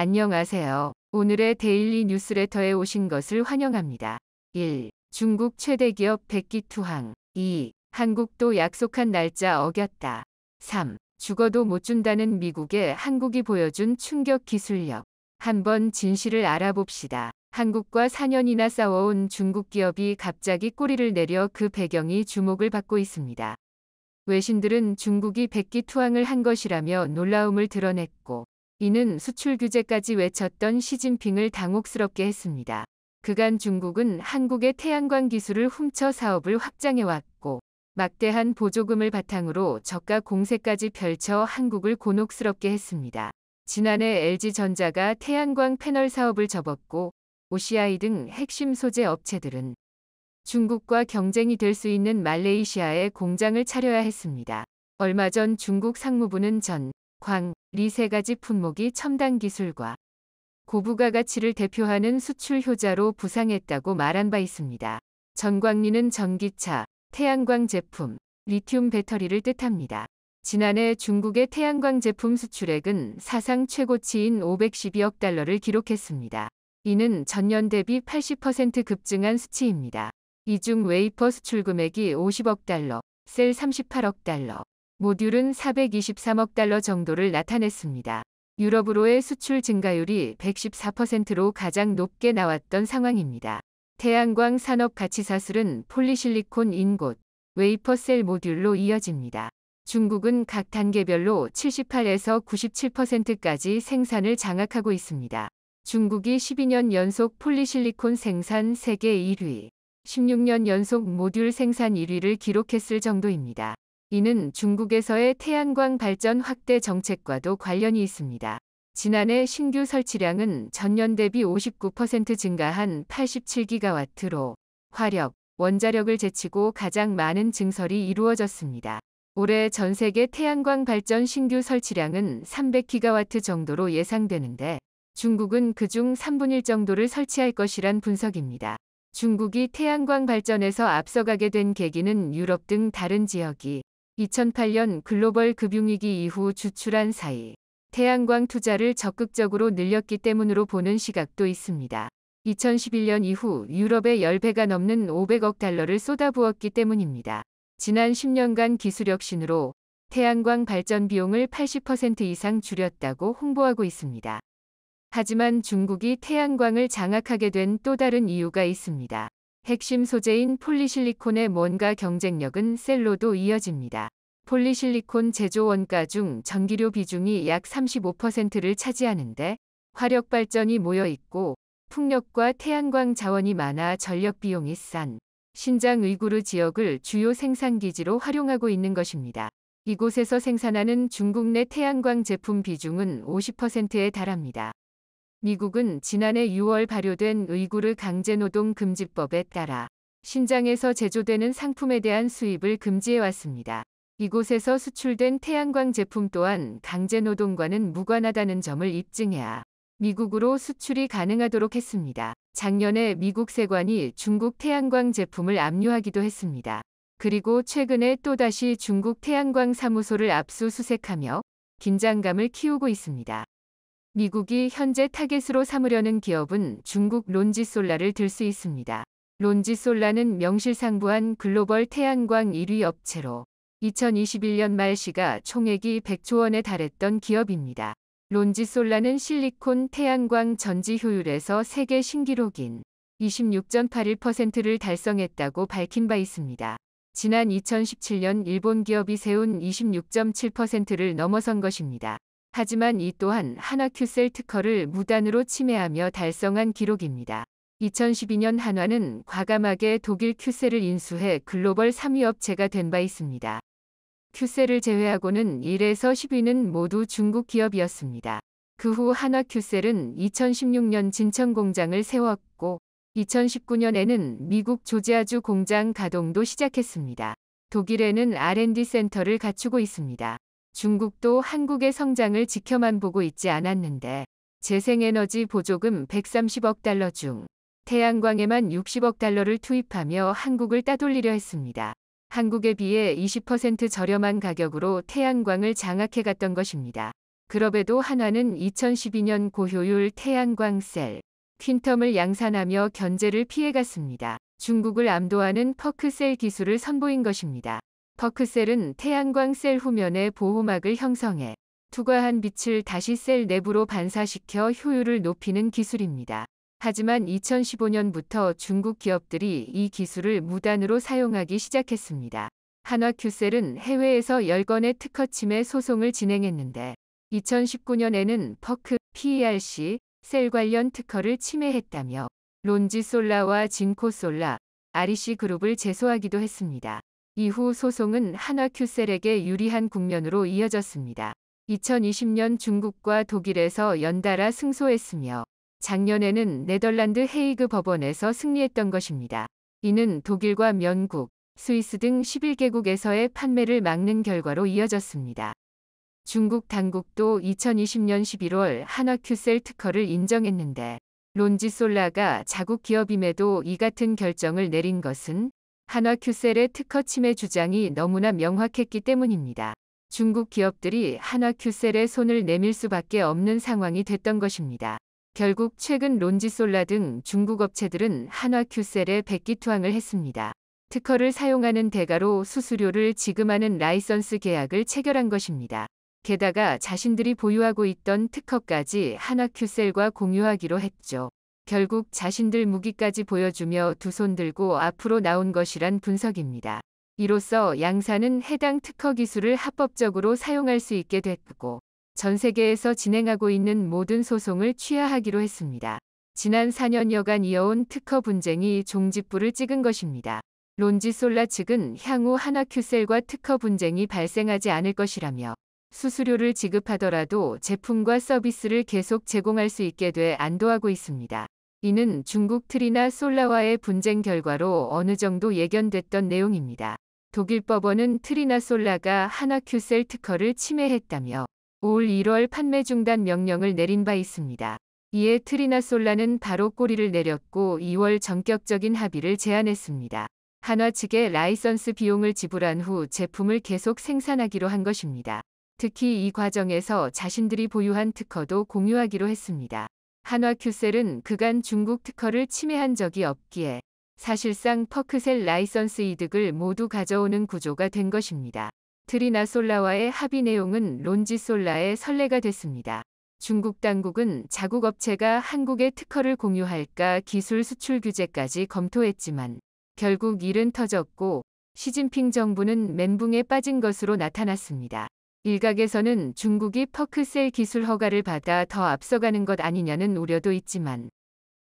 안녕하세요. 오늘의 데일리 뉴스레터에 오신 것을 환영합니다. 1. 중국 최대 기업 백기 투항. 2. 한국도 약속한 날짜 어겼다. 3. 죽어도 못 준다는 미국에 한국이 보여준 충격 기술력. 한번 진실을 알아봅시다. 한국과 4년이나 싸워온 중국 기업이 갑자기 꼬리를 내려 그 배경이 주목을 받고 있습니다. 외신들은 중국이 백기 투항을 한 것이라며 놀라움을 드러냈고 이는 수출 규제까지 외쳤던 시진핑을 당혹스럽게 했습니다. 그간 중국은 한국의 태양광 기술을 훔쳐 사업을 확장해왔고 막대한 보조금을 바탕으로 저가 공세까지 펼쳐 한국을 곤혹스럽게 했습니다. 지난해 LG전자가 태양광 패널 사업을 접었고 OCI 등 핵심 소재 업체들은 중국과 경쟁이 될 수 있는 말레이시아에 공장을 차려야 했습니다. 얼마 전 중국 상무부는 전, 광, 이세 가지 품목이 첨단 기술과 고부가 가치를 대표하는 수출 효자로 부상했다고 말한 바 있습니다. 전광리는 전기차, 태양광 제품, 리튬 배터리를 뜻합니다. 지난해 중국의 태양광 제품 수출액은 사상 최고치인 512억 달러를 기록했습니다. 이는 전년 대비 80% 급증한 수치입니다. 이 중 웨이퍼 수출 금액이 50억 달러, 셀 38억 달러, 모듈은 423억 달러 정도를 나타냈습니다. 유럽으로의 수출 증가율이 114%로 가장 높게 나왔던 상황입니다. 태양광 산업 가치사슬은 폴리실리콘 인곳, 웨이퍼 셀 모듈로 이어집니다. 중국은 각 단계별로 78에서 97%까지 생산을 장악하고 있습니다. 중국이 12년 연속 폴리실리콘 생산 세계 1위, 16년 연속 모듈 생산 1위를 기록했을 정도입니다. 이는 중국에서의 태양광 발전 확대 정책과도 관련이 있습니다. 지난해 신규 설치량은 전년 대비 59% 증가한 87기가와트로 화력, 원자력을 제치고 가장 많은 증설이 이루어졌습니다. 올해 전 세계 태양광 발전 신규 설치량은 300기가와트 정도로 예상되는데 중국은 그 중 3분의 1 정도를 설치할 것이란 분석입니다. 중국이 태양광 발전에서 앞서가게 된 계기는 유럽 등 다른 지역이 2008년 글로벌 급융위기 이후 주출한 사이 태양광 투자를 적극적으로 늘렸기 때문으로 보는 시각도 있습니다. 2011년 이후 유럽의 10배가 넘는 500억 달러를 쏟아부었기 때문입니다. 지난 10년간 기술혁신으로 태양광 발전 비용을 80% 이상 줄였다고 홍보하고 있습니다. 하지만 중국이 태양광을 장악하게 된 또 다른 이유가 있습니다. 핵심 소재인 폴리실리콘의 원가 경쟁력은 셀로도 이어집니다. 폴리실리콘 제조 원가 중 전기료 비중이 약 35%를 차지하는데 화력 발전이 모여 있고 풍력과 태양광 자원이 많아 전력 비용이 싼 신장 의구르 지역을 주요 생산 기지로 활용하고 있는 것입니다. 이곳에서 생산하는 중국 내 태양광 제품 비중은 50%에 달합니다. 미국은 지난해 6월 발효된 의구르 강제노동 금지법에 따라 신장에서 제조되는 상품에 대한 수입을 금지해왔습니다. 이곳에서 수출된 태양광 제품 또한 강제노동과는 무관하다는 점을 입증해야 미국으로 수출이 가능하도록 했습니다. 작년에 미국 세관이 중국 태양광 제품을 압류하기도 했습니다. 그리고 최근에 또다시 중국 태양광 사무소를 압수수색하며 긴장감을 키우고 있습니다. 미국이 현재 타겟으로 삼으려는 기업은 중국 론지솔라를 들 수 있습니다. 론지솔라는 명실상부한 글로벌 태양광 1위 업체로 2021년 말 시가 총액이 100조 원에 달했던 기업입니다. 론지솔라는 실리콘 태양광 전지 효율에서 세계 신기록인 26.81%를 달성했다고 밝힌 바 있습니다. 지난 2017년 일본 기업이 세운 26.7%를 넘어선 것입니다. 하지만 이 또한 한화큐셀 특허를 무단으로 침해하며 달성한 기록입니다. 2012년 한화는 과감하게 독일 큐셀을 인수해 글로벌 3위 업체가 된 바 있습니다. 큐셀을 제외하고는 1에서 10위는 모두 중국 기업이었습니다. 그 후 한화 큐셀은 2016년 진천 공장을 세웠고 2019년에는 미국 조지아주 공장 가동도 시작했습니다. 독일에는 R&D 센터를 갖추고 있습니다. 중국도 한국의 성장을 지켜만 보고 있지 않았는데 재생에너지 보조금 130억 달러 중 태양광에만 60억 달러를 투입하며 한국을 따돌리려 했습니다. 한국에 비해 20% 저렴한 가격으로 태양광을 장악해 갔던 것입니다. 그럼에도 한화는 2012년 고효율 태양광 셀 퀸텀을 양산하며 견제를 피해갔습니다. 중국을 암도하는 퍼크셀 기술을 선보인 것입니다. 더크셀은 태양광 셀 후면에 보호막을 형성해 투과한 빛을 다시 셀 내부로 반사시켜 효율을 높이는 기술입니다. 하지만 2015년부터 중국 기업들이 이 기술을 무단으로 사용하기 시작했습니다. 한화큐셀은 해외에서 10건의 특허침해 소송을 진행했는데 2019년에는 퍼크, PERC, 셀 관련 특허를 침해했다며 론지솔라와 진코솔라, 아리시 그룹을 제소하기도 했습니다. 이후 소송은 한화큐셀에게 유리한 국면으로 이어졌습니다. 2020년 중국과 독일에서 연달아 승소했으며 작년에는 네덜란드 헤이그 법원에서 승리했던 것입니다. 이는 독일과 면국, 스위스 등 11개국에서의 판매를 막는 결과로 이어졌습니다. 중국 당국도 2020년 11월 한화큐셀 특허를 인정했는데 론지솔라가 자국 기업임에도 이 같은 결정을 내린 것은 한화 큐셀의 특허 침해 주장이 너무나 명확했기 때문입니다. 중국 기업들이 한화 큐셀의 손을 내밀 수밖에 없는 상황이 됐던 것입니다. 결국 최근 론지솔라 등 중국 업체들은 한화 큐셀에 백기투항을 했습니다. 특허를 사용하는 대가로 수수료를 지급하는 라이선스 계약을 체결한 것입니다. 게다가 자신들이 보유하고 있던 특허까지 한화 큐셀과 공유하기로 했죠. 결국 자신들 무기까지 보여주며 두 손 들고 앞으로 나온 것이란 분석입니다. 이로써 양사는 해당 특허 기술을 합법적으로 사용할 수 있게 됐고 전 세계에서 진행하고 있는 모든 소송을 취하하기로 했습니다. 지난 4년여간 이어온 특허 분쟁이 종지부를 찍은 것입니다. 론지솔라 측은 향후 하나큐셀과 특허 분쟁이 발생하지 않을 것이라며 수수료를 지급하더라도 제품과 서비스를 계속 제공할 수 있게 돼 안도하고 있습니다. 이는 중국 트리나 솔라와의 분쟁 결과로 어느 정도 예견됐던 내용입니다. 독일 법원은 트리나 솔라가 하나큐셀 특허를 침해했다며 올 1월 판매 중단 명령을 내린 바 있습니다. 이에 트리나 솔라는 바로 꼬리를 내렸고 2월 전격적인 합의를 제안했습니다. 한화 측에 라이선스 비용을 지불한 후 제품을 계속 생산하기로 한 것입니다. 특히 이 과정에서 자신들이 보유한 특허도 공유하기로 했습니다. 한화큐셀은 그간 중국 특허를 침해한 적이 없기에 사실상 퍼크셀 라이선스 이득을 모두 가져오는 구조가 된 것입니다. 트리나 솔라와의 합의 내용은 론지 솔라의 설레가 됐습니다. 중국 당국은 자국 업체가 한국의 특허를 공유할까 기술 수출 규제까지 검토했지만 결국 일은 터졌고 시진핑 정부는 멘붕에 빠진 것으로 나타났습니다. 일각에서는 중국이 퍼크셀 기술 허가를 받아 더 앞서가는 것 아니냐는 우려도 있지만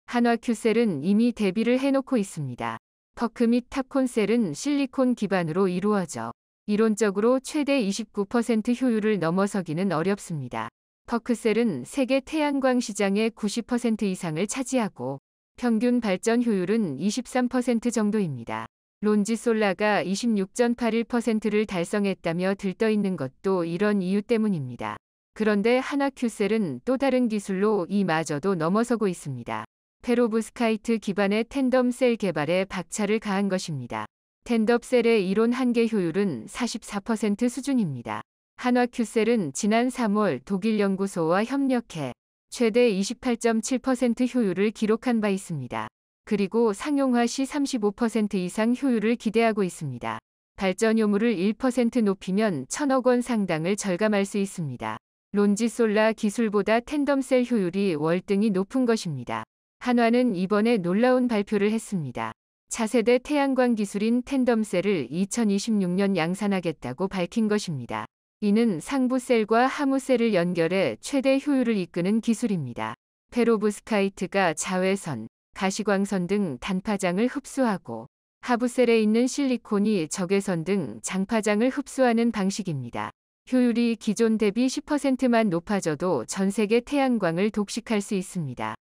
한화큐셀은 이미 대비를 해놓고 있습니다. 퍼크 및 탑콘셀은 실리콘 기반으로 이루어져 이론적으로 최대 29% 효율을 넘어서기는 어렵습니다. 퍼크셀은 세계 태양광 시장의 90% 이상을 차지하고 평균 발전 효율은 23% 정도입니다. 론지솔라가 26.81%를 달성했다며 들떠있는 것도 이런 이유 때문입니다. 그런데 하나큐셀은 또 다른 기술로 이 마저도 넘어서고 있습니다. 페로브스카이트 기반의 텐덤셀 개발에 박차를 가한 것입니다. 텐덤셀의 이론 한계 효율은 44% 수준입니다. 한화큐셀은 지난 3월 독일 연구소와 협력해 최대 28.7% 효율을 기록한 바 있습니다. 그리고 상용화 시 35% 이상 효율을 기대하고 있습니다. 발전요물을1% 높이면 1 0 0 0억원 상당을 절감할 수 있습니다. 론지솔라 기술보다 텐덤셀 효율이 월등히 높은 것입니다. 한화는 이번에 놀라운 발표를 했습니다. 차세대 태양광 기술인 텐덤셀을 2026년 양산하겠다고 밝힌 것입니다. 이는 상부셀과 하무셀을 연결해 최대 효율을 이끄는 기술입니다. 페로브스카이트가 자외선, 가시광선 등 단파장을 흡수하고 하부셀에 있는 실리콘이 적외선 등 장파장을 흡수하는 방식입니다. 효율이 기존 대비 10%만 높아져도 전 세계 태양광을 독식할 수 있습니다.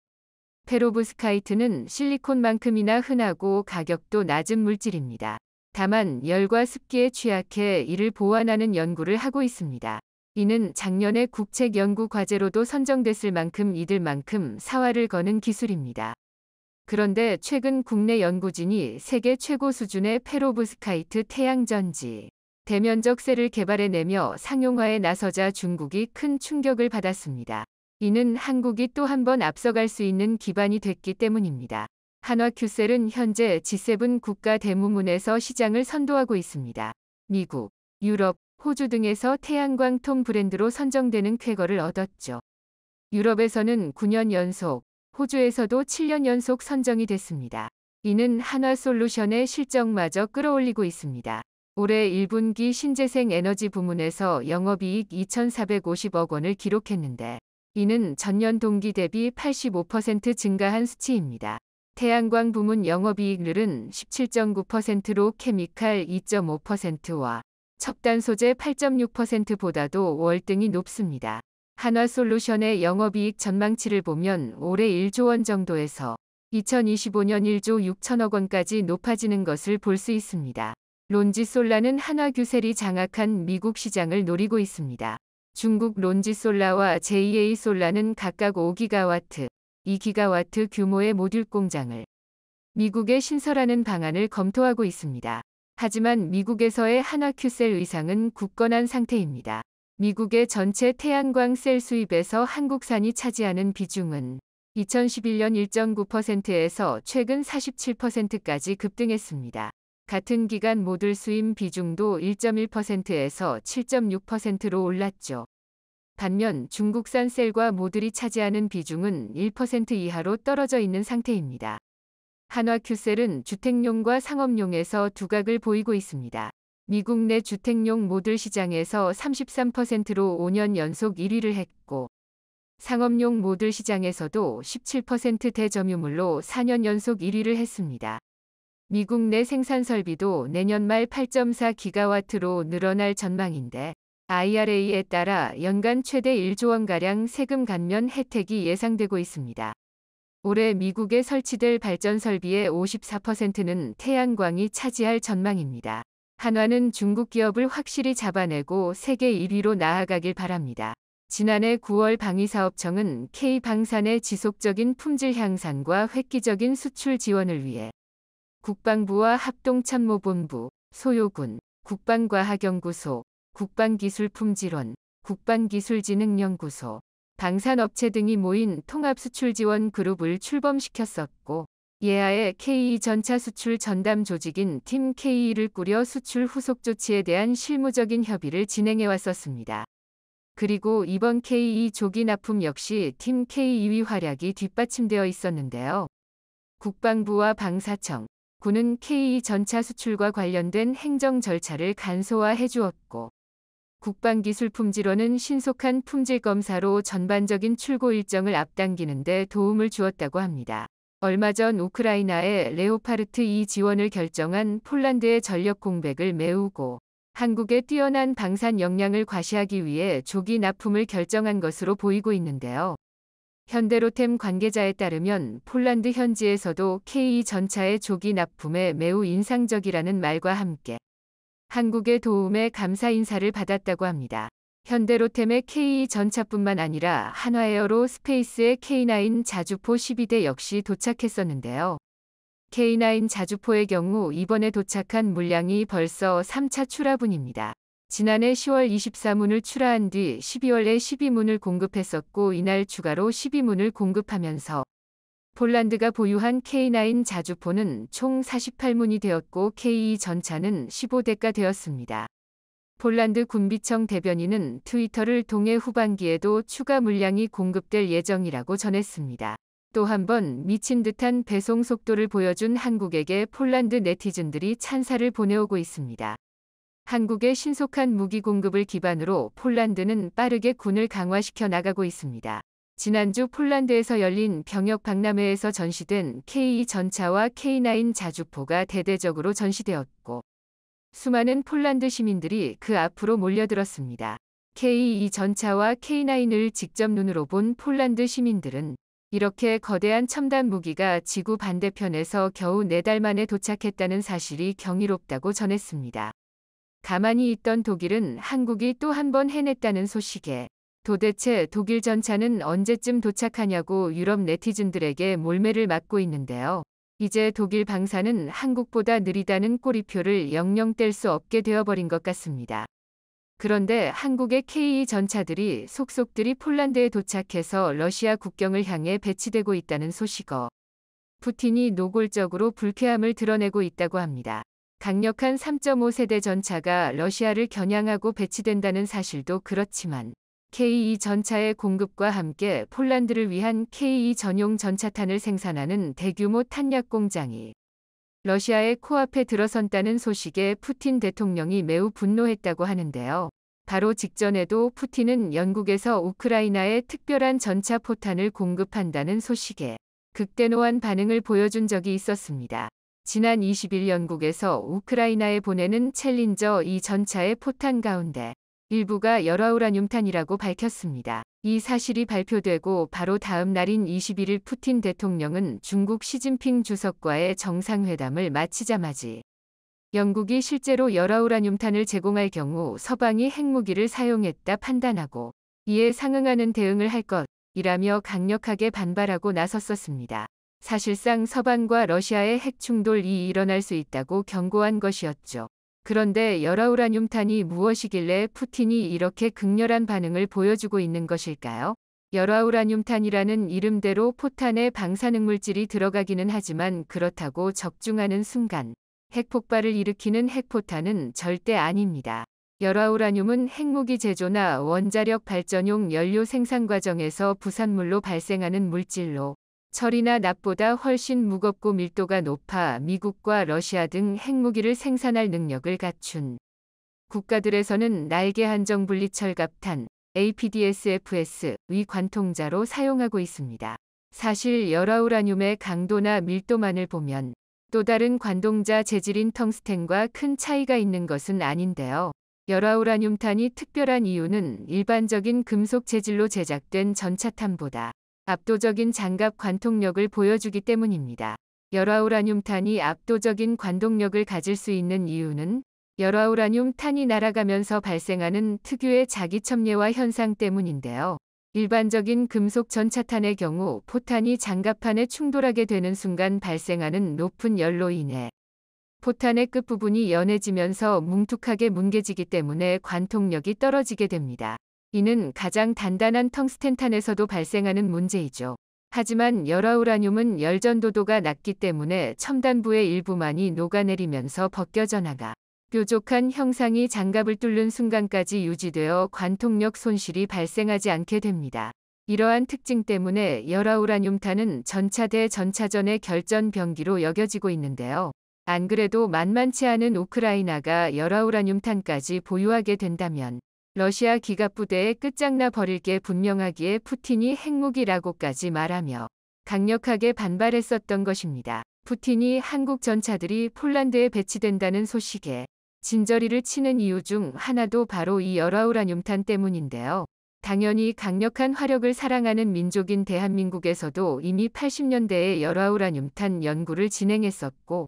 페로브스카이트는 실리콘만큼이나 흔하고 가격도 낮은 물질입니다. 다만 열과 습기에 취약해 이를 보완하는 연구를 하고 있습니다. 이는 작년의 국책 연구 과제로도 선정됐을 만큼 이들만큼 사활을 거는 기술입니다. 그런데 최근 국내 연구진이 세계 최고 수준의 페로브스카이트 태양전지 대면적 셀을 개발해내며 상용화에 나서자 중국이 큰 충격을 받았습니다. 이는 한국이 또 한 번 앞서갈 수 있는 기반이 됐기 때문입니다. 한화큐셀은 현재 G7 국가 대부문에서 시장을 선도하고 있습니다. 미국, 유럽, 호주 등에서 태양광 통 브랜드로 선정되는 쾌거를 얻었죠. 유럽에서는 9년 연속 호주에서도 7년 연속 선정이 됐습니다. 이는 한화솔루션의 실적마저 끌어올리고 있습니다. 올해 1분기 신재생 에너지 부문에서 영업이익 2,450억 원을 기록했는데 이는 전년 동기 대비 85% 증가한 수치입니다. 태양광 부문 영업이익률은 17.9%로 케미칼 2.5%와 첩단 소재 8.6%보다도 월등히 높습니다. 한화솔루션의 영업이익 전망치를 보면 올해 1조 원 정도에서 2025년 1조 6천억 원까지 높아지는 것을 볼 수 있습니다. 론지솔라는 한화규셀이 장악한 미국 시장을 노리고 있습니다. 중국 론지솔라와 JA솔라는 각각 5기가와트, 2기가와트 규모의 모듈 공장을 미국에 신설하는 방안을 검토하고 있습니다. 하지만 미국에서의 한화큐셀 의상은 굳건한 상태입니다. 미국의 전체 태양광 셀 수입에서 한국산이 차지하는 비중은 2011년 1.9%에서 최근 47%까지 급등했습니다. 같은 기간 모듈 수입 비중도 1.1%에서 7.6%로 올랐죠. 반면 중국산 셀과 모듈이 차지하는 비중은 1% 이하로 떨어져 있는 상태입니다. 한화 큐셀은 주택용과 상업용에서 두각을 보이고 있습니다. 미국 내 주택용 모듈 시장에서 33%로 5년 연속 1위를 했고 상업용 모듈 시장에서도 17% 대점유물로 4년 연속 1위를 했습니다. 미국 내 생산 설비도 내년 말 8.4기가와트로 늘어날 전망인데 IRA에 따라 연간 최대 1조 원가량 세금 감면 혜택이 예상되고 있습니다. 올해 미국에 설치될 발전 설비의 54%는 태양광이 차지할 전망입니다. 한화는 중국 기업을 확실히 잡아내고 세계 1위로 나아가길 바랍니다. 지난해 9월 방위사업청은 K방산의 지속적인 품질 향상과 획기적인 수출 지원을 위해 국방부와 합동참모본부, 소요군, 국방과학연구소, 국방기술품질원, 국방기술진흥연구소, 방산업체 등이 모인 통합수출지원 그룹을 출범시켰었고 예하의 KE 전차 수출 전담 조직인 팀 KE를 꾸려 수출 후속 조치에 대한 실무적인 협의를 진행해 왔었습니다. 그리고 이번 KE 조기 납품 역시 팀 KE의 활약이 뒷받침되어 있었는데요. 국방부와 방사청, 군은 KE 전차 수출과 관련된 행정 절차를 간소화해 주었고, 국방기술품질원은 신속한 품질 검사로 전반적인 출고 일정을 앞당기는 데 도움을 주었다고 합니다. 얼마 전 우크라이나에 레오파르트 2 지원을 결정한 폴란드의 전력 공백을 메우고 한국의 뛰어난 방산 역량을 과시하기 위해 조기 납품을 결정한 것으로 보이고 있는데요. 현대로템 관계자에 따르면 폴란드 현지에서도 k e 전차의 조기 납품에 매우 인상적이라는 말과 함께 한국의 도움에 감사 인사를 받았다고 합니다. 현대로템의 k e 전차뿐만 아니라 한화에어로 스페이스의 K9 자주포 12대 역시 도착했었는데요. K9 자주포의 경우 이번에 도착한 물량이 벌써 3차 출하분입니다. 지난해 10월 24문을 출하한 뒤 12월에 12문을 공급했었고 이날 추가로 12문을 공급하면서 폴란드가 보유한 K9 자주포는 총 48문이 되었고 k e 전차는 15대가 되었습니다. 폴란드 군비청 대변인은 트위터를 통해 후반기에도 추가 물량이 공급될 예정이라고 전했습니다. 또 한 번 미친 듯한 배송 속도를 보여준 한국에게 폴란드 네티즌들이 찬사를 보내오고 있습니다. 한국의 신속한 무기 공급을 기반으로 폴란드는 빠르게 군을 강화시켜 나가고 있습니다. 지난주 폴란드에서 열린 병역 박람회에서 전시된 K2 전차와 K9 자주포가 대대적으로 전시되었고 수많은 폴란드 시민들이 그 앞으로 몰려들었습니다. K2 전차와 K9을 직접 눈으로 본 폴란드 시민들은 이렇게 거대한 첨단 무기가 지구 반대편에서 겨우 4달 만에 도착했다는 사실이 경이롭다고 전했습니다. 가만히 있던 독일은 한국이 또 한 번 해냈다는 소식에 도대체 독일 전차는 언제쯤 도착하냐고 유럽 네티즌들에게 몰매를 맞고 있는데요. 이제 독일 방사는 한국보다 느리다는 꼬리표를 영영 뗄 수 없게 되어버린 것 같습니다. 그런데 한국의 k e 전차들이 속속들이 폴란드에 도착해서 러시아 국경을 향해 배치되고 있다는 소식어. 푸틴이 노골적으로 불쾌함을 드러내고 있다고 합니다. 강력한 3.5세대 전차가 러시아를 겨냥하고 배치된다는 사실도 그렇지만 k e 전차의 공급과 함께 폴란드를 위한 k e 전용 전차탄을 생산하는 대규모 탄약 공장이 러시아의 코앞에 들어선다는 소식에 푸틴 대통령이 매우 분노했다고 하는데요. 바로 직전에도 푸틴은 영국에서 우크라이나에 특별한 전차 포탄을 공급한다는 소식에 극대노한 반응을 보여준 적이 있었습니다. 지난 20일 영국에서 우크라이나에 보내는 챌린저 이 전차의 포탄 가운데 일부가 열화우라늄탄이라고 밝혔습니다. 이 사실이 발표되고 바로 다음 날인 21일 푸틴 대통령은 중국 시진핑 주석과의 정상회담을 마치자마지 영국이 실제로 열화우라늄탄을 제공할 경우 서방이 핵무기를 사용했다 판단하고 이에 상응하는 대응을 할 것이라며 강력하게 반발하고 나섰었습니다. 사실상 서방과 러시아의 핵충돌이 일어날 수 있다고 경고한 것이었죠. 그런데 열화우라늄탄이 무엇이길래 푸틴이 이렇게 극렬한 반응을 보여주고 있는 것일까요? 열화우라늄탄이라는 이름대로 포탄에 방사능물질이 들어가기는 하지만 그렇다고 적중하는 순간 핵폭발을 일으키는 핵포탄은 절대 아닙니다. 열화우라늄은 핵무기 제조나 원자력 발전용 연료 생산 과정에서 부산물로 발생하는 물질로 철이나 납보다 훨씬 무겁고 밀도가 높아 미국과 러시아 등 핵무기를 생산할 능력을 갖춘 국가들에서는 날개 한정 분리철 갑탄 APDSFS 위 관통자로 사용하고 있습니다. 사실 열화 우라늄의 강도나 밀도만을 보면 또 다른 관동자 재질인 텅스텐과 큰 차이가 있는 것은 아닌데요. 열화 우라늄탄이 특별한 이유는 일반적인 금속 재질로 제작된 전차탄보다 압도적인 장갑 관통력을 보여주기 때문입니다. 열화우라늄탄이 압도적인 관동력을 가질 수 있는 이유는 열화우라늄탄이 날아가면서 발생하는 특유의 자기첨예화 현상 때문인데요. 일반적인 금속 전차탄의 경우 포탄이 장갑판에 충돌하게 되는 순간 발생하는 높은 열로 인해 포탄의 끝부분이 연해지면서 뭉툭하게 뭉개지기 때문에 관통력이 떨어지게 됩니다. 이는 가장 단단한 텅스텐탄에서도 발생하는 문제이죠. 하지만 열화우라늄은 열전도도가 낮기 때문에 첨단부의 일부만이 녹아내리면서 벗겨져 나가 뾰족한 형상이 장갑을 뚫는 순간까지 유지되어 관통력 손실이 발생하지 않게 됩니다. 이러한 특징 때문에 열화우라늄탄은 전차대 전차전의 결전 병기로 여겨지고 있는데요. 안 그래도 만만치 않은 우크라이나가 열화우라늄탄까지 보유하게 된다면 러시아 기갑부대에 끝장나 버릴 게 분명하기에 푸틴이 핵무기라고까지 말하며 강력하게 반발했었던 것입니다. 푸틴이 한국 전차들이 폴란드에 배치된다는 소식에 진저리를 치는 이유 중 하나도 바로 이 열화우라늄탄 때문인데요. 당연히 강력한 화력을 사랑하는 민족인 대한민국에서도 이미 80년대에 열화우라늄탄 연구를 진행했었고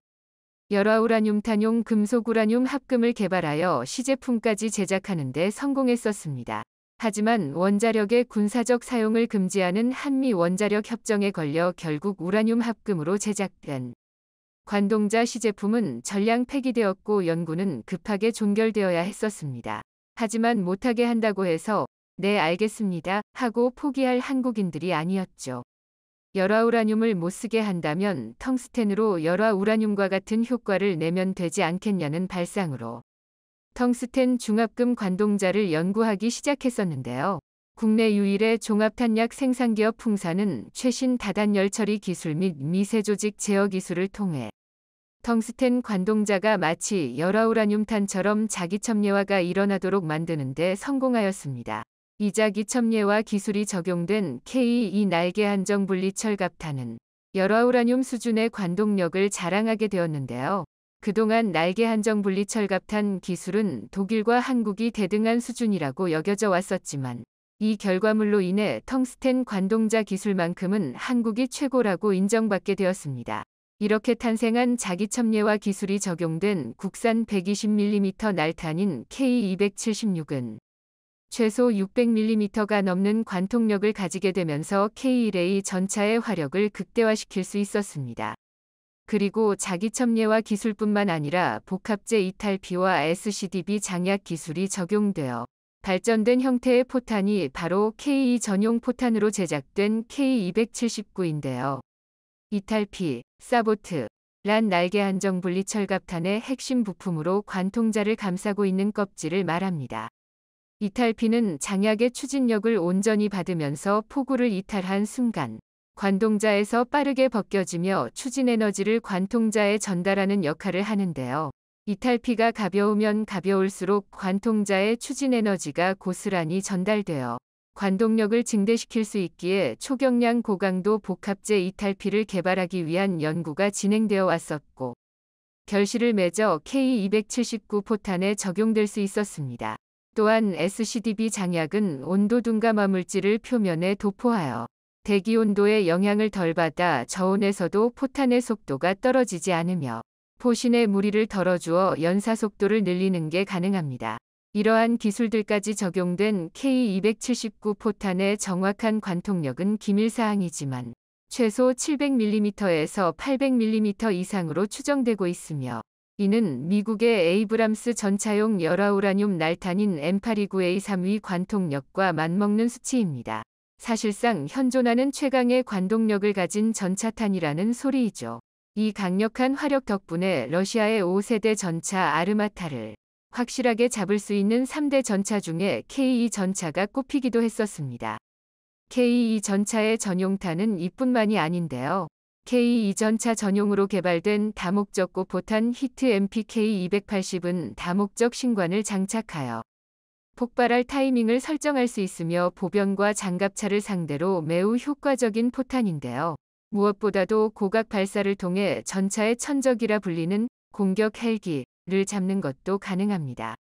열화 우라늄 탄용 금속 우라늄 합금을 개발하여 시제품까지 제작하는 데 성공했었습니다. 하지만 원자력의 군사적 사용을 금지하는 한미 원자력 협정에 걸려 결국 우라늄 합금으로 제작된 관동자 시제품은 전량 폐기되었고 연구는 급하게 종결되어야 했었습니다. 하지만 못하게 한다고 해서 네 알겠습니다 하고 포기할 한국인들이 아니었죠. 열화 우라늄을 못쓰게 한다면 텅스텐으로 열화 우라늄과 같은 효과를 내면 되지 않겠냐는 발상으로 텅스텐 중압금 관동자를 연구하기 시작했었는데요. 국내 유일의 종합탄약 생산기업 풍사는 최신 다단열 처리 기술 및 미세조직 제어 기술을 통해 텅스텐 관동자가 마치 열화우라늄탄처럼 자기첨예화가 일어나도록 만드는 데 성공하였습니다. 이자기 첨예와 기술이 적용된 K2 날개 한정 분리철 갑탄은 열화 우라늄 수준의 관동력을 자랑하게 되었는데요. 그동안 날개 한정 분리철 갑탄 기술은 독일과 한국이 대등한 수준이라고 여겨져 왔었지만 이 결과물로 인해 텅스텐 관동자 기술만큼은 한국이 최고라고 인정받게 되었습니다. 이렇게 탄생한 자기 첨예와 기술이 적용된 국산 120mm 날탄인 K276은 최소 600mm가 넘는 관통력을 가지게 되면서 K1A 전차의 화력을 극대화시킬 수 있었습니다. 그리고 자기 첨예와 기술뿐만 아니라 복합제 이탈피와 SCDB 장약 기술이 적용되어 발전된 형태의 포탄이 바로 K2 전용 포탄으로 제작된 K279인데요. 이탈피, 사보트, 란 날개 안정 분리 철갑탄의 핵심 부품으로 관통자를 감싸고 있는 껍질을 말합니다. 이탈피는 장약의 추진력을 온전히 받으면서 폭우를 이탈한 순간 관동자에서 빠르게 벗겨지며 추진 에너지를 관통자에 전달하는 역할을 하는데요. 이탈피가 가벼우면 가벼울수록 관통자의 추진 에너지가 고스란히 전달되어 관동력을 증대시킬 수 있기에 초경량 고강도 복합제 이탈피를 개발하기 위한 연구가 진행되어 왔었고 결실을 맺어 K279 포탄에 적용될 수 있었습니다. 또한 SCDB 장약은 온도 둔감화 물질을 표면에 도포하여 대기 온도의 영향을 덜 받아 저온에서도 포탄의 속도가 떨어지지 않으며 포신의 무리를 덜어주어 연사 속도를 늘리는 게 가능합니다. 이러한 기술들까지 적용된 K279 포탄의 정확한 관통력은 기밀사항이지만 최소 700mm에서 800mm 이상으로 추정되고 있으며 이는 미국의 에이브람스 전차용 열화우라늄 날탄인 M829A 3위 관통력과 맞먹는 수치입니다. 사실상 현존하는 최강의 관동력을 가진 전차탄이라는 소리이죠. 이 강력한 화력 덕분에 러시아의 5세대 전차 아르마타를 확실하게 잡을 수 있는 3대 전차 중에 k e 전차가 꼽히기도 했었습니다. k e 전차의 전용탄은 이뿐만이 아닌데요. K2전차 전용으로 개발된 다목적 고포탄 히트 MPK280은 다목적 신관을 장착하여 폭발할 타이밍을 설정할 수 있으며 보병과 장갑차를 상대로 매우 효과적인 포탄인데요. 무엇보다도 고각 발사를 통해 전차의 천적이라 불리는 공격 헬기를 잡는 것도 가능합니다.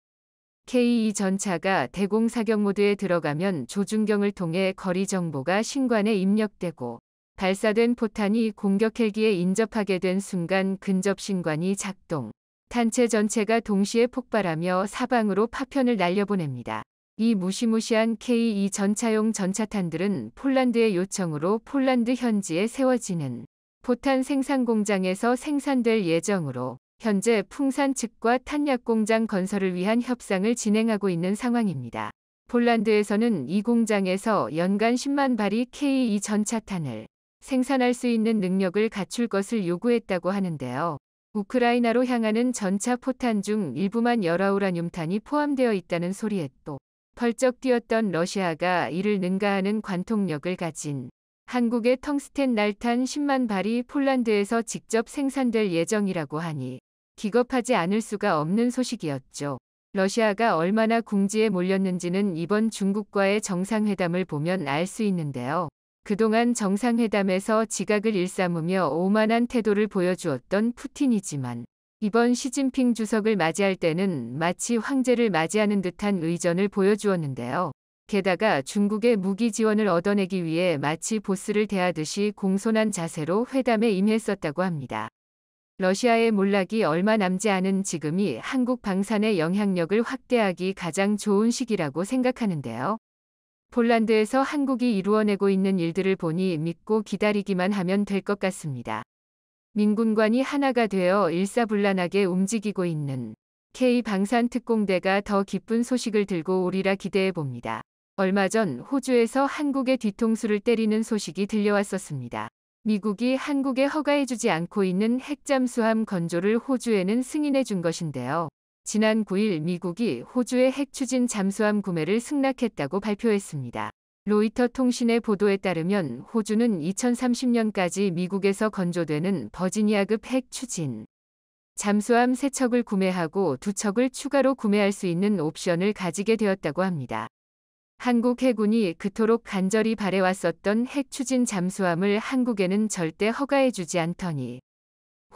K2 전차가 대공 사격 모드에 들어가면 조준경을 통해 거리 정보가 신관에 입력되고 발사된 포탄이 공격 헬기에 인접하게 된 순간 근접 신관이 작동. 단체 전체가 동시에 폭발하며 사방으로 파편을 날려보냅니다. 이 무시무시한 K2 전차용 전차탄들은 폴란드의 요청으로 폴란드 현지에 세워지는 포탄 생산 공장에서 생산될 예정으로 현재 풍산 측과 탄약 공장 건설을 위한 협상을 진행하고 있는 상황입니다. 폴란드에서는 이 공장에서 연간 10만 발이 K2 전차탄을 생산할 수 있는 능력을 갖출 것을 요구했다고 하는데요. 우크라이나로 향하는 전차 포탄 중 일부만 열아우라늄탄이 포함되어 있다는 소리에 또 펄쩍 뛰었던 러시아가 이를 능가하는 관통력을 가진 한국의 텅스텐 날탄 10만 발이 폴란드에서 직접 생산될 예정이라고 하니 기겁하지 않을 수가 없는 소식이었죠. 러시아가 얼마나 궁지에 몰렸는지는 이번 중국과의 정상회담을 보면 알 수 있는데요. 그동안 정상회담에서 지각을 일삼으며 오만한 태도를 보여주었던 푸틴이지만 이번 시진핑 주석을 맞이할 때는 마치 황제를 맞이하는 듯한 의전을 보여주었는데요. 게다가 중국의 무기 지원을 얻어내기 위해 마치 보스를 대하듯이 공손한 자세로 회담에 임했었다고 합니다. 러시아의 몰락이 얼마 남지 않은 지금이 한국 방산의 영향력을 확대하기 가장 좋은 시기라고 생각하는데요. 폴란드에서 한국이 이루어내고 있는 일들을 보니 믿고 기다리기만 하면 될 것 같습니다. 민군관이 하나가 되어 일사불란하게 움직이고 있는 K-방산특공대가 더 기쁜 소식을 들고 오리라 기대해 봅니다. 얼마 전 호주에서 한국의 뒤통수를 때리는 소식이 들려왔었습니다. 미국이 한국에 허가해주지 않고 있는 핵잠수함 건조를 호주에는 승인해 준 것인데요. 지난 9일 미국이 호주의 핵 추진 잠수함 구매를 승낙했다고 발표했습니다. 로이터 통신의 보도에 따르면 호주는 2030년까지 미국에서 건조되는 버지니아급 핵 추진 잠수함 세척을 구매하고 두 척을 추가로 구매할 수 있는 옵션을 가지게 되었다고 합니다. 한국 해군이 그토록 간절히 바래왔었던 핵 추진 잠수함을 한국에는 절대 허가해주지 않더니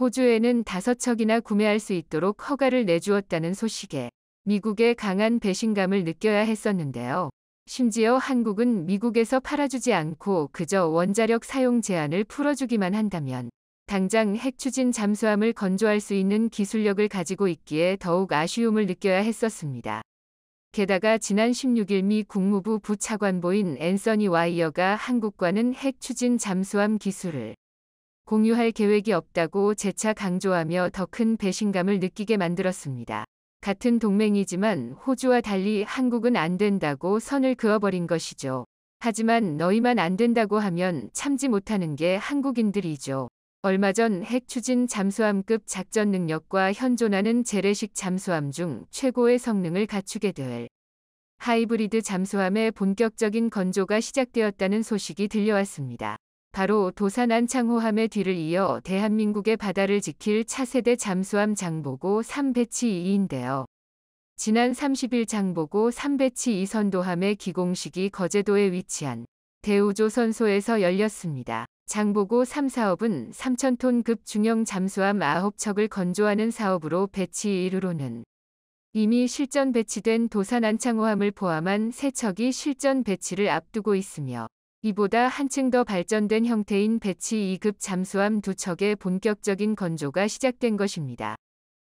호주에는 다섯 척이나 구매할 수 있도록 허가를 내주었다는 소식에 미국의 강한 배신감을 느껴야 했었는데요. 심지어 한국은 미국에서 팔아주지 않고 그저 원자력 사용 제한을 풀어주기만 한다면 당장 핵 추진 잠수함을 건조할 수 있는 기술력을 가지고 있기에 더욱 아쉬움을 느껴야 했었습니다. 게다가 지난 16일 미 국무부 부차관보인 앤서니 와이어가 한국과는 핵 추진 잠수함 기술을 공유할 계획이 없다고 재차 강조하며 더 큰 배신감을 느끼게 만들었습니다. 같은 동맹이지만 호주와 달리 한국은 안 된다고 선을 그어버린 것이죠. 하지만 너희만 안 된다고 하면 참지 못하는 게 한국인들이죠. 얼마 전 핵 추진 잠수함급 작전 능력과 현존하는 재래식 잠수함 중 최고의 성능을 갖추게 될 하이브리드 잠수함의 본격적인 건조가 시작되었다는 소식이 들려왔습니다. 바로 도산 안창호함의 뒤를 이어 대한민국의 바다를 지킬 차세대 잠수함 장보고 3배치 2인데요. 지난 30일 장보고 3배치 2선도함의 기공식이 거제도에 위치한 대우조선소에서 열렸습니다. 장보고 3 사업은 3,000톤급 중형 잠수함 9척을 건조하는 사업으로 배치 1호로는 이미 실전 배치된 도산 안창호함을 포함한 세척이 실전 배치를 앞두고 있으며 이보다 한층 더 발전된 형태인 배치 2급 잠수함 두 척의 본격적인 건조가 시작된 것입니다.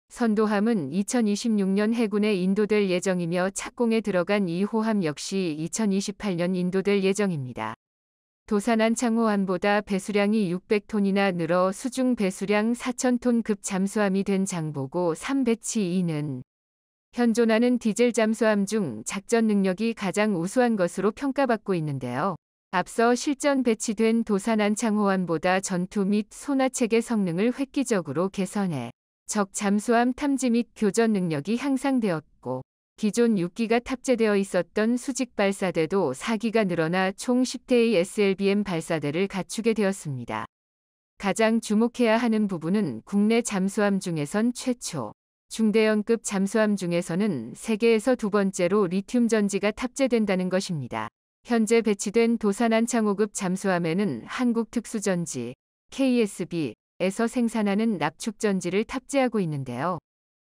선도함은 2026년 해군에 인도될 예정이며 착공에 들어간 2호함 역시 2028년 인도될 예정입니다. 도산한 창호함보다 배수량이 600톤이나 늘어 수중 배수량 4,000톤급 잠수함이 된 장보고 3배치 2는 현존하는 디젤 잠수함 중 작전 능력이 가장 우수한 것으로 평가받고 있는데요. 앞서 실전 배치된 도산안 창호함보다 전투 및소나체계 성능을 획기적으로 개선해 적 잠수함 탐지 및 교전 능력이 향상되었고 기존 6기가 탑재되어 있었던 수직 발사대도 4기가 늘어나 총 10대의 SLBM 발사대를 갖추게 되었습니다. 가장 주목해야 하는 부분은 국내 잠수함 중에선 최초, 중대형급 잠수함 중에서는 세계에서 두 번째로 리튬 전지가 탑재된다는 것입니다. 현재 배치된 도산안 창호급 잠수함에는 한국특수전지 KSB에서 생산하는 납축전지를 탑재하고 있는데요.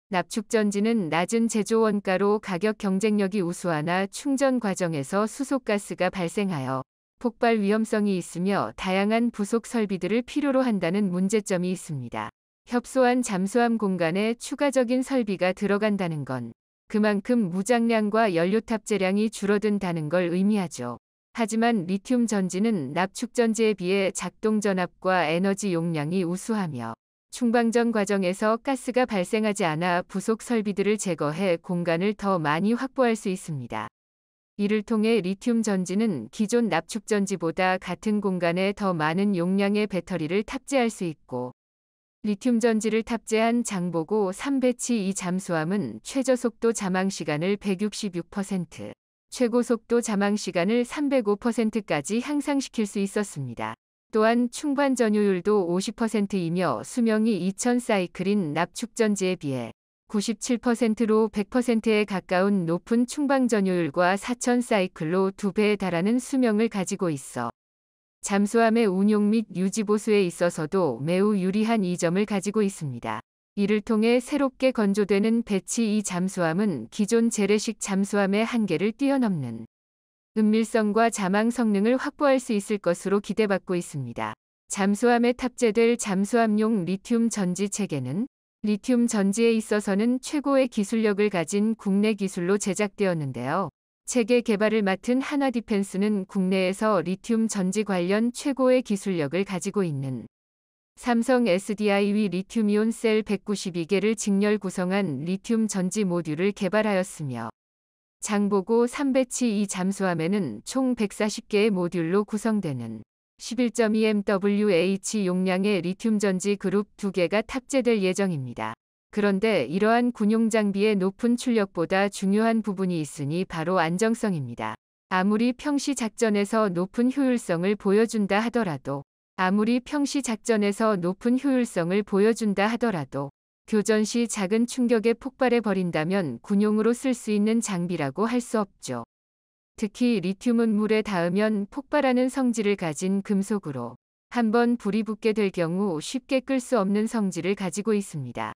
납축전지는 낮은 제조 원가로 가격 경쟁력이 우수하나 충전 과정에서 수소가스가 발생하여 폭발 위험성이 있으며 다양한 부속 설비들을 필요로 한다는 문제점이 있습니다. 협소한 잠수함 공간에 추가적인 설비가 들어간다는 건 그만큼 무장량과 연료 탑재량이 줄어든다는 걸 의미하죠. 하지만 리튬 전지는 납축 전지에 비해 작동 전압과 에너지 용량이 우수하며 충방전 과정에서 가스가 발생하지 않아 부속 설비들을 제거해 공간을 더 많이 확보할 수 있습니다. 이를 통해 리튬 전지는 기존 납축 전지보다 같은 공간에 더 많은 용량의 배터리를 탑재할 수 있고 리튬 전지를 탑재한 장보고 3배치 2 잠수함은 최저 속도 자망 시간을 166%, 최고 속도 자망 시간을 305%까지 향상시킬 수 있었습니다. 또한 충반 전유율도 50%이며 수명이 2000 사이클인 납축 전지에 비해 97%로 100%에 가까운 높은 충방 전유율과4000 사이클로 2배에 달하는 수명을 가지고 있어 잠수함의 운용 및 유지보수에 있어서도 매우 유리한 이점을 가지고 있습니다. 이를 통해 새롭게 건조되는 배치 이 잠수함은 기존 재래식 잠수함의 한계를 뛰어넘는 은밀성과 자망 성능을 확보할 수 있을 것으로 기대받고 있습니다. 잠수함에 탑재될 잠수함용 리튬 전지 체계는 리튬 전지에 있어서는 최고의 기술력을 가진 국내 기술로 제작되었는데요. 체계 개발을 맡은 한화 디펜스는 국내에서 리튬 전지 관련 최고의 기술력을 가지고 있는 삼성 s d i 위 리튬이온 셀 192개를 직렬 구성한 리튬 전지 모듈을 개발하였으며 장보고 3배치 2 잠수함에는 총 140개의 모듈로 구성되는 11.2MWH 용량의 리튬 전지 그룹 2개가 탑재될 예정입니다. 그런데 이러한 군용 장비의 높은 출력보다 중요한 부분이 있으니 바로 안정성입니다. 아무리 평시 작전에서 높은 효율성을 보여준다 하더라도 아무리 평시 작전에서 높은 효율성을 보여준다 하더라도 교전 시 작은 충격에 폭발해 버린다면 군용으로 쓸 수 있는 장비라고 할 수 없죠. 특히 리튬은 물에 닿으면 폭발하는 성질을 가진 금속으로 한번 불이 붙게 될 경우 쉽게 끌 수 없는 성질을 가지고 있습니다.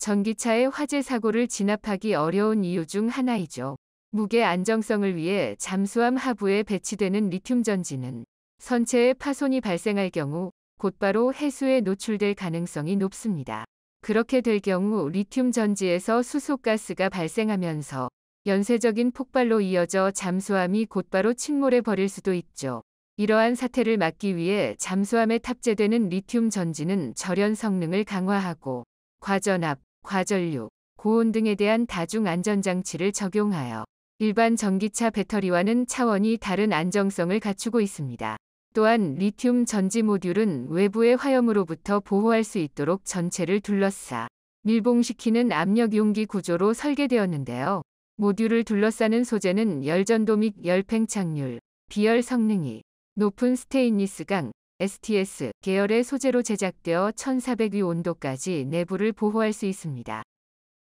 전기차의 화재 사고를 진압하기 어려운 이유 중 하나이죠. 무게 안정성을 위해 잠수함 하부에 배치되는 리튬 전지는 선체에 파손이 발생할 경우 곧바로 해수에 노출될 가능성이 높습니다. 그렇게 될 경우 리튬 전지에서 수소가스가 발생하면서 연쇄적인 폭발로 이어져 잠수함이 곧바로 침몰해 버릴 수도 있죠. 이러한 사태를 막기 위해 잠수함에 탑재되는 리튬 전지는 절연 성능을 강화하고 과전압, 과전류, 고온 등에 대한 다중 안전장치를 적용하여 일반 전기차 배터리와는 차원이 다른 안정성을 갖추고 있습니다. 또한 리튬 전지 모듈은 외부의 화염으로부터 보호할 수 있도록 전체를 둘러싸 밀봉시키는 압력 용기 구조로 설계되었는데요. 모듈을 둘러싸는 소재는 열전도 및 열팽창률, 비열 성능이 높은 스테인리스 강, STS 계열의 소재로 제작되어 1400위 온도까지 내부를 보호할 수 있습니다.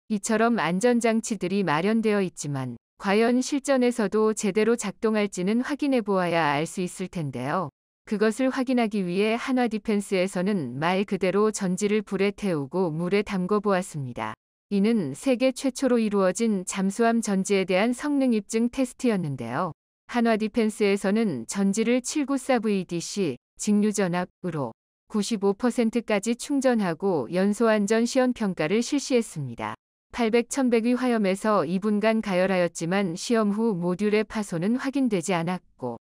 이처럼 안전장치들이 마련되어 있지만 과연 실전에서도 제대로 작동할지는 확인해 보아야 알 수 있을 텐데요. 그것을 확인하기 위해 한화 디펜스에서는 말 그대로 전지를 불에 태우고 물에 담궈 보았습니다. 이는 세계 최초로 이루어진 잠수함 전지에 대한 성능 입증 테스트였는데요. 한화 디펜스에서는 전지를 794VDC 직류전압으로 95%까지 충전하고 연소안전 시험평가를 실시했습니다. 800, 1100위 화염에서 2분간 가열하였지만 시험 후 모듈의 파손은 확인되지 않았고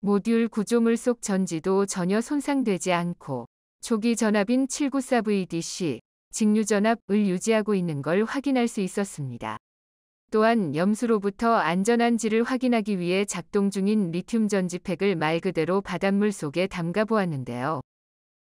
모듈 구조물 속 전지도 전혀 손상되지 않고 초기 전압인 794VDC 직류전압을 유지하고 있는 걸 확인할 수 있었습니다. 또한 염수로부터 안전한지를 확인하기 위해 작동 중인 리튬 전지팩을 말 그대로 바닷물 속에 담가 보았는데요.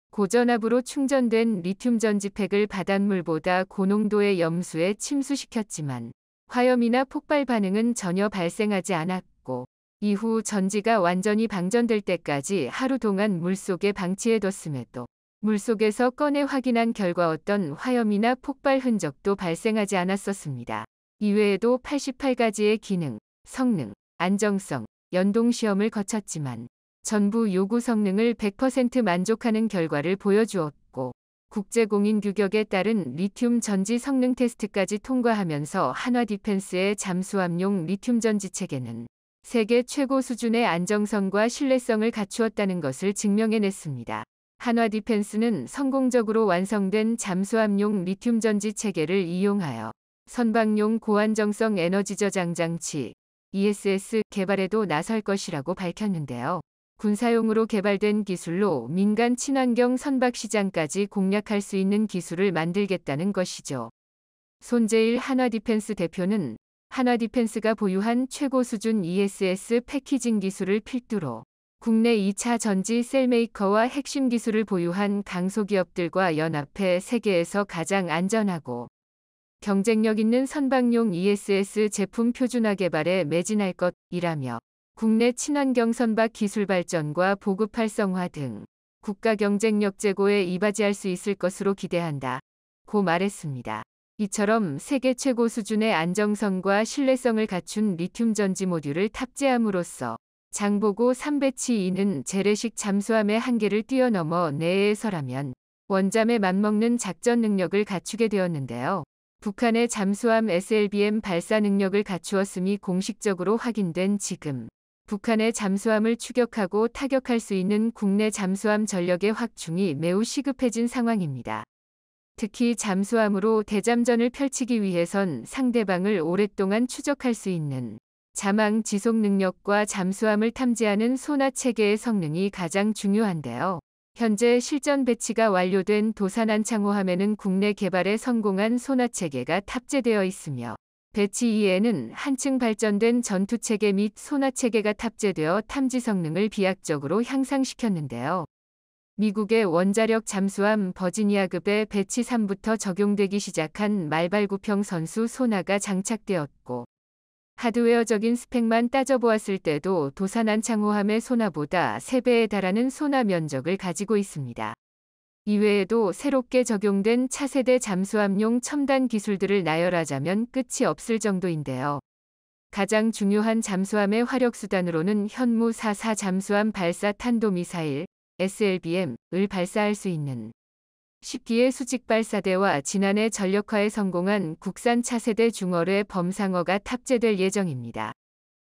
고전압으로 충전된 리튬 전지팩을 바닷물보다 고농도의 염수에 침수시켰지만 화염이나 폭발 반응은 전혀 발생하지 않았고 이후 전지가 완전히 방전될 때까지 하루 동안 물속에 방치해뒀음에도 물속에서 꺼내 확인한 결과 어떤 화염이나 폭발 흔적도 발생하지 않았었습니다. 이외에도 88가지의 기능, 성능, 안정성, 연동 시험을 거쳤지만 전부 요구 성능을 100% 만족하는 결과를 보여주었고 국제공인 규격에 따른 리튬 전지 성능 테스트까지 통과하면서 한화 디펜스의 잠수함용 리튬 전지 체계는 세계 최고 수준의 안정성과 신뢰성을 갖추었다는 것을 증명해냈습니다. 한화 디펜스는 성공적으로 완성된 잠수함용 리튬 전지 체계를 이용하여 선박용 고안정성 에너지 저장 장치 ESS 개발에도 나설 것이라고 밝혔는데요. 군사용으로 개발된 기술로 민간 친환경 선박 시장까지 공략할 수 있는 기술을 만들겠다는 것이죠. 손재일 한화디펜스 대표는 한화디펜스가 보유한 최고 수준 ESS 패키징 기술을 필두로 국내 2차 전지 셀메이커와 핵심 기술을 보유한 강소기업들과 연합해 세계에서 가장 안전하고 경쟁력 있는 선박용 ESS 제품 표준화 개발에 매진할 것이라며 국내 친환경 선박 기술 발전과 보급 활성화 등 국가 경쟁력 제고에 이바지할 수 있을 것으로 기대한다. 고 말했습니다. 이처럼 세계 최고 수준의 안정성과 신뢰성을 갖춘 리튬 전지 모듈을 탑재함으로써 장보고 3배치2는 재래식 잠수함의 한계를 뛰어넘어 내에서라면 원잠에 맞먹는 작전 능력을 갖추게 되었는데요. 북한의 잠수함 SLBM 발사 능력을 갖추었음이 공식적으로 확인된 지금 북한의 잠수함을 추격하고 타격할 수 있는 국내 잠수함 전력의 확충이 매우 시급해진 상황입니다. 특히 잠수함으로 대잠전을 펼치기 위해선 상대방을 오랫동안 추적할 수 있는 자망 지속 능력과 잠수함을 탐지하는 소나 체계의 성능이 가장 중요한데요. 현재 실전 배치가 완료된 도산 안창호함에는 국내 개발에 성공한 소나체계가 탑재되어 있으며 배치 이에는 한층 발전된 전투체계 및 소나체계가 탑재되어 탐지 성능을 비약적으로 향상시켰는데요. 미국의 원자력 잠수함 버지니아급의 배치 3부터 적용되기 시작한 말발구평 선수 소나가 장착되었고 하드웨어적인 스펙만 따져보았을 때도 도산한 창호함의 소나보다 3배에 달하는 소나 면적을 가지고 있습니다. 이외에도 새롭게 적용된 차세대 잠수함용 첨단 기술들을 나열하자면 끝이 없을 정도인데요. 가장 중요한 잠수함의 화력수단으로는 현무 44 잠수함 발사 탄도미사일 SLBM을 발사할 수 있는 10기의 수직 발사대와 지난해 전력화에 성공한 국산 차세대 중어의 범상어가 탑재될 예정입니다.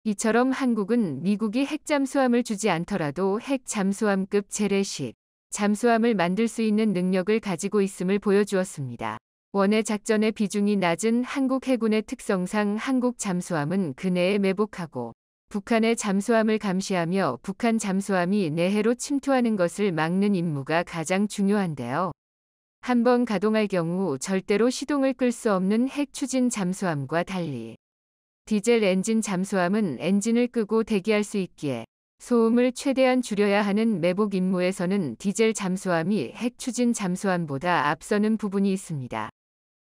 이처럼 한국은 미국이 핵 잠수함을 주지 않더라도 핵 잠수함급 재래식 잠수함을 만들 수 있는 능력을 가지고 있음을 보여주었습니다. 원해 작전의 비중이 낮은 한국 해군의 특성상 한국 잠수함은 근해에 매복하고 북한의 잠수함을 감시하며 북한 잠수함이 내해로 침투하는 것을 막는 임무가 가장 중요한데요. 한번 가동할 경우 절대로 시동을 끌 수 없는 핵 추진 잠수함과 달리 디젤 엔진 잠수함은 엔진을 끄고 대기할 수 있기에 소음을 최대한 줄여야 하는 매복 임무에서는 디젤 잠수함이 핵 추진 잠수함보다 앞서는 부분이 있습니다.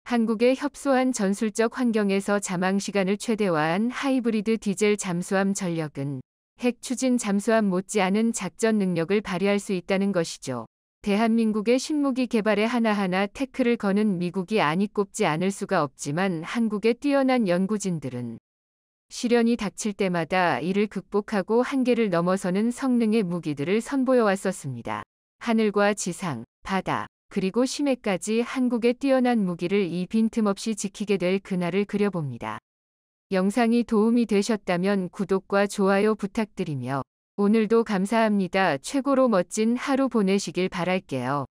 한국의 협소한 전술적 환경에서 자망 시간을 최대화한 하이브리드 디젤 잠수함 전력은 핵 추진 잠수함 못지않은 작전 능력을 발휘할 수 있다는 것이죠. 대한민국의 신무기 개발에 하나하나 태클을 거는 미국이 아니 꼽지 않을 수가 없지만 한국의 뛰어난 연구진들은 시련이 닥칠 때마다 이를 극복하고 한계를 넘어서는 성능의 무기들을 선보여 왔었습니다. 하늘과 지상, 바다, 그리고 심해까지 한국의 뛰어난 무기를 이 빈틈없이 지키게 될 그날을 그려봅니다. 영상이 도움이 되셨다면 구독과 좋아요 부탁드리며 오늘도 감사합니다. 최고로 멋진 하루 보내시길 바랄게요.